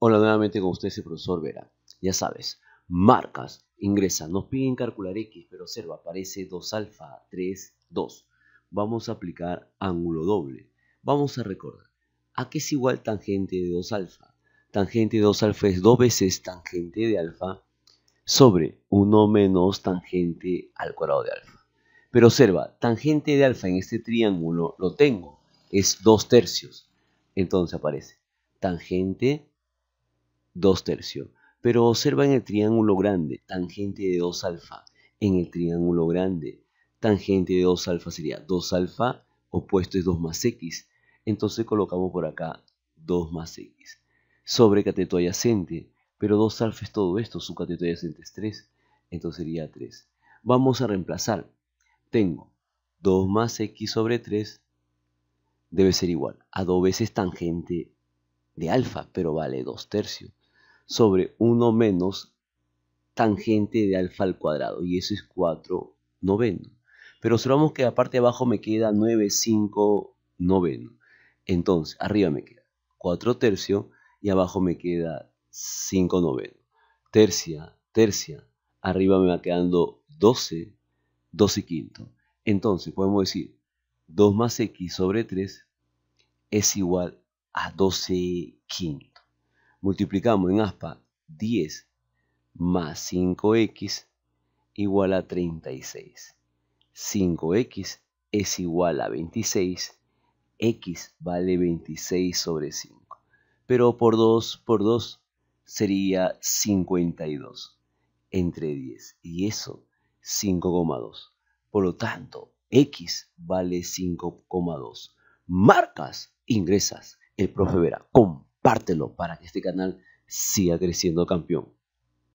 Hola nuevamente con ustedes el profesor Vera. Ya sabes, marcas, ingresa, nos piden calcular X, pero observa, aparece 2 alfa, 3, 2. Vamos a aplicar ángulo doble. Vamos a recordar, ¿a qué es igual tangente de 2 alfa? Tangente de 2 alfa es 2 veces tangente de alfa sobre 1 menos tangente al cuadrado de alfa. Pero observa, tangente de alfa en este triángulo lo tengo, es 2 tercios. Entonces aparece tangente 2 tercios. Pero observa en el triángulo grande, tangente de 2 alfa. En el triángulo grande, tangente de 2 alfa sería 2 alfa, opuesto es 2 más x. Entonces colocamos por acá 2 más x. Sobre cateto adyacente, pero 2 alfa es todo esto, su cateto adyacente es 3, entonces sería 3. Vamos a reemplazar. Tengo 2 más x sobre 3 debe ser igual a 2 veces tangente de alfa, pero vale 2 tercios sobre 1 menos tangente de alfa al cuadrado. Y eso es 4 noveno. Pero observamos que la parte de abajo me queda 9, 5 noveno. Entonces, arriba me queda 4 tercio y abajo me queda 5 noveno. Tercia, tercia. Arriba me va quedando 12, 12 quinto. Entonces, podemos decir 2 más x sobre 3 es igual a 12 quinto multiplicamos en aspa 10 más 5x igual a 36. 5x es igual a 26. x vale 26 sobre 5. Pero por 2 por 2 sería 52 entre 10. Y eso 5,2. Por lo tanto, x vale 5,2. Marcas, ingresas. El profe verá. ¡Pum! compártelo para que este canal siga creciendo campeón.